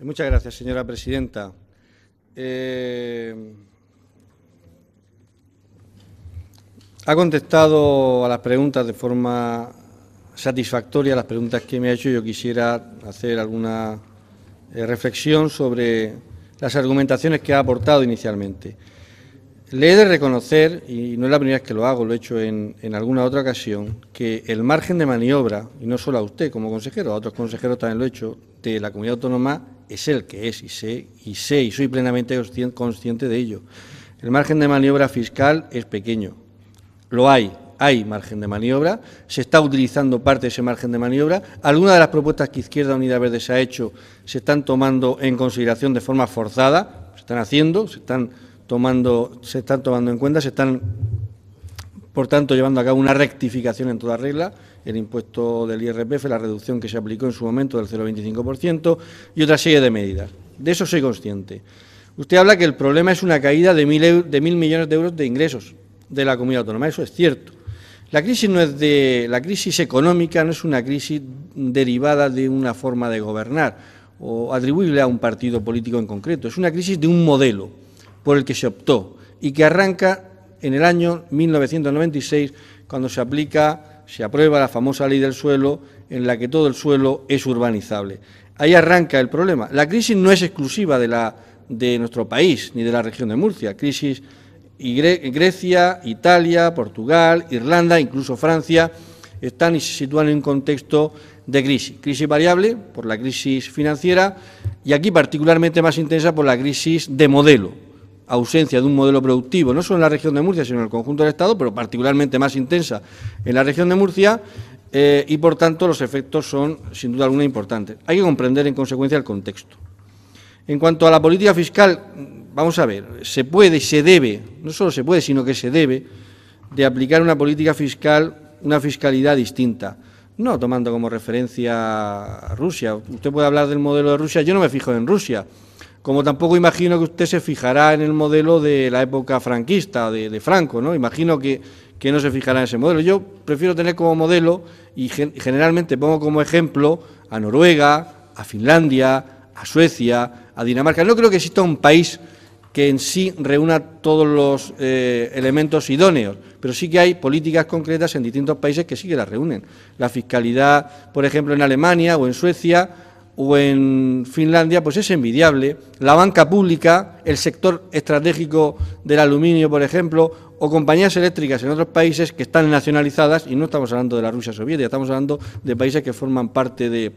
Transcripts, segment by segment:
Muchas gracias, señora presidenta. Eh, ha contestado a las preguntas de forma satisfactoria, las preguntas que me ha hecho. Yo quisiera hacer alguna eh, reflexión sobre las argumentaciones que ha aportado inicialmente. Le he de reconocer, y no es la primera vez que lo hago, lo he hecho en, alguna otra ocasión, que el margen de maniobra, y no solo a usted como consejero, a otros consejeros también lo he hecho, de la comunidad autónoma es el que es, y sé, y sé, y soy plenamente consciente de ello. El margen de maniobra fiscal es pequeño. Lo hay, hay margen de maniobra, se está utilizando parte de ese margen de maniobra. Algunas de las propuestas que Izquierda Unida Verde se ha hecho se están tomando en consideración de forma forzada, se están haciendo, se están tomando, se están tomando en cuenta, se están, por tanto, llevando a cabo una rectificación en toda regla, el impuesto del IRPF, la reducción que se aplicó en su momento del 0,25% y otra serie de medidas. De eso soy consciente. Usted habla que el problema es una caída de mil, de mil millones de euros de ingresos de la comunidad autónoma. Eso es cierto. La crisis no es de la crisis económica no es una crisis derivada de una forma de gobernar o atribuible a un partido político en concreto. Es una crisis de un modelo por el que se optó y que arranca en el año 1996 cuando se aplica, se aprueba la famosa ley del suelo en la que todo el suelo es urbanizable. Ahí arranca el problema. La crisis no es exclusiva de, nuestro país ni de la región de Murcia. Crisis Grecia, Italia, Portugal, Irlanda, incluso Francia están y se sitúan en un contexto de crisis. Crisis variable por la crisis financiera y aquí particularmente más intensa por la crisis de modelo ausencia de un modelo productivo, no solo en la región de Murcia, sino en el conjunto del Estado, pero particularmente más intensa en la región de Murcia, eh, y por tanto los efectos son sin duda alguna importantes. Hay que comprender en consecuencia el contexto. En cuanto a la política fiscal, vamos a ver, se puede, se debe, no solo se puede, sino que se debe, de aplicar una política fiscal, una fiscalidad distinta. No tomando como referencia a Rusia. Usted puede hablar del modelo de Rusia, yo no me fijo en Rusia. Como tampoco imagino que usted se fijará en el modelo de la época franquista, de, Franco, ¿no? Imagino que, no se fijará en ese modelo. Yo prefiero tener como modelo, y generalmente pongo como ejemplo, a Noruega, a Finlandia, a Suecia, a Dinamarca. No creo que exista un país que en sí reúna todos los eh, elementos idóneos, pero sí que hay políticas concretas en distintos países que sí que las reúnen. La fiscalidad, por ejemplo, en Alemania o en Suecia o en Finlandia, pues es envidiable. La banca pública, el sector estratégico del aluminio, por ejemplo, o compañías eléctricas en otros países que están nacionalizadas, y no estamos hablando de la Rusia soviética, estamos hablando de países que forman parte de,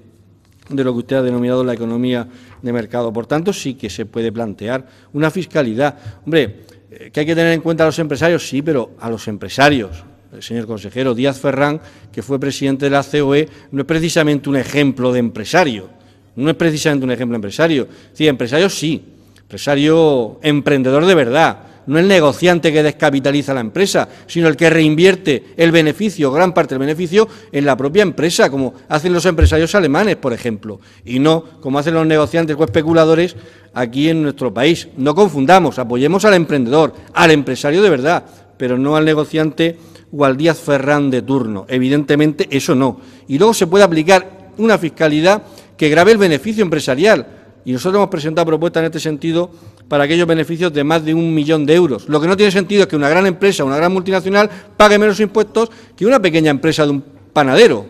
lo que usted ha denominado la economía de mercado. Por tanto, sí que se puede plantear una fiscalidad. Hombre, eh, que hay que tener en cuenta a los empresarios, sí, pero a los empresarios, el señor consejero Díaz Ferrán, que fue presidente de la COE, no es precisamente un ejemplo de empresario no es precisamente un ejemplo empresario. Sí, empresario sí, empresario emprendedor de verdad, no el negociante que descapitaliza la empresa, sino el que reinvierte el beneficio, gran parte del beneficio, en la propia empresa, como hacen los empresarios alemanes, por ejemplo, y no como hacen los negociantes o especuladores aquí en nuestro país. No confundamos, apoyemos al emprendedor, al empresario de verdad, pero no al negociante o al Díaz Ferrán de turno. Evidentemente, eso no. Y luego se puede aplicar una fiscalidad que grave el beneficio empresarial. Y nosotros hemos presentado propuestas en este sentido para aquellos beneficios de más de un millón de euros. Lo que no tiene sentido es que una gran empresa, una gran multinacional, pague menos impuestos que una pequeña empresa de un panadero,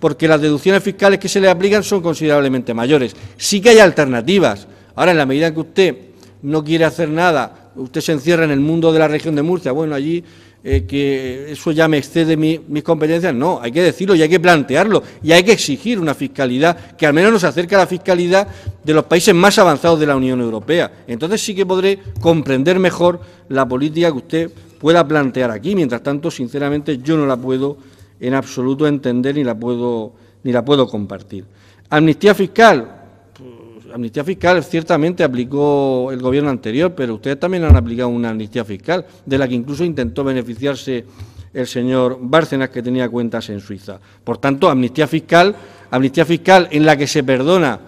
porque las deducciones fiscales que se le aplican son considerablemente mayores. Sí que hay alternativas. Ahora, en la medida en que usted no quiere hacer nada usted se encierra en el mundo de la región de Murcia, bueno, allí eh, que eso ya me excede mis competencias, no, hay que decirlo y hay que plantearlo y hay que exigir una fiscalidad que al menos nos acerque a la fiscalidad de los países más avanzados de la Unión Europea. Entonces sí que podré comprender mejor la política que usted pueda plantear aquí. Mientras tanto, sinceramente, yo no la puedo en absoluto entender ni la puedo, ni la puedo compartir. Amnistía fiscal, amnistía fiscal ciertamente aplicó el gobierno anterior, pero ustedes también han aplicado una amnistía fiscal, de la que incluso intentó beneficiarse el señor Bárcenas, que tenía cuentas en Suiza. Por tanto, amnistía fiscal, amnistía fiscal en la que se perdona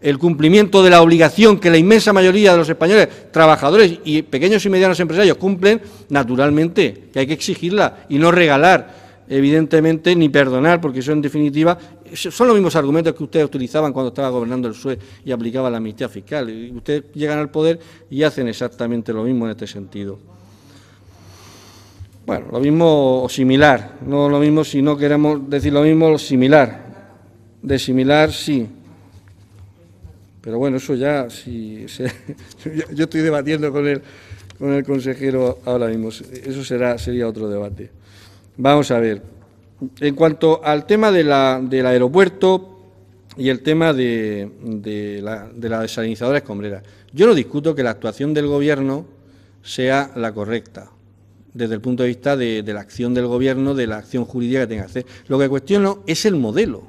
el cumplimiento de la obligación que la inmensa mayoría de los españoles, trabajadores y pequeños y medianos empresarios cumplen, naturalmente, que hay que exigirla y no regalar, evidentemente, ni perdonar, porque eso en definitiva son los mismos argumentos que ustedes utilizaban cuando estaba gobernando el sue y aplicaba la amnistía fiscal. ustedes llegan al poder y hacen exactamente lo mismo en este sentido. Bueno, lo mismo o similar, no lo mismo si no queremos decir lo mismo, o similar. De similar, sí. Pero bueno, eso ya, si se, yo estoy debatiendo con el, con el consejero ahora mismo, eso será, sería otro debate. Vamos a ver. En cuanto al tema de la, del aeropuerto y el tema de, de, la, de escombreras, yo no discuto que la actuación del Gobierno sea la correcta desde el punto de vista de, la acción del gobierno, de la acción jurídica que tenga que hacer. Lo que cuestiono es el modelo.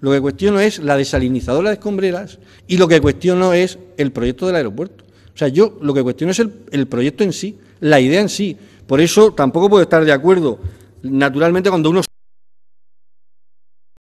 Lo que cuestiono es la desalinizadora de escombreras y lo que cuestiono es el proyecto del aeropuerto. O sea, yo lo que cuestiono es el, el proyecto en sí, la idea en sí. Por eso tampoco puedo estar de acuerdo, naturalmente, cuando uno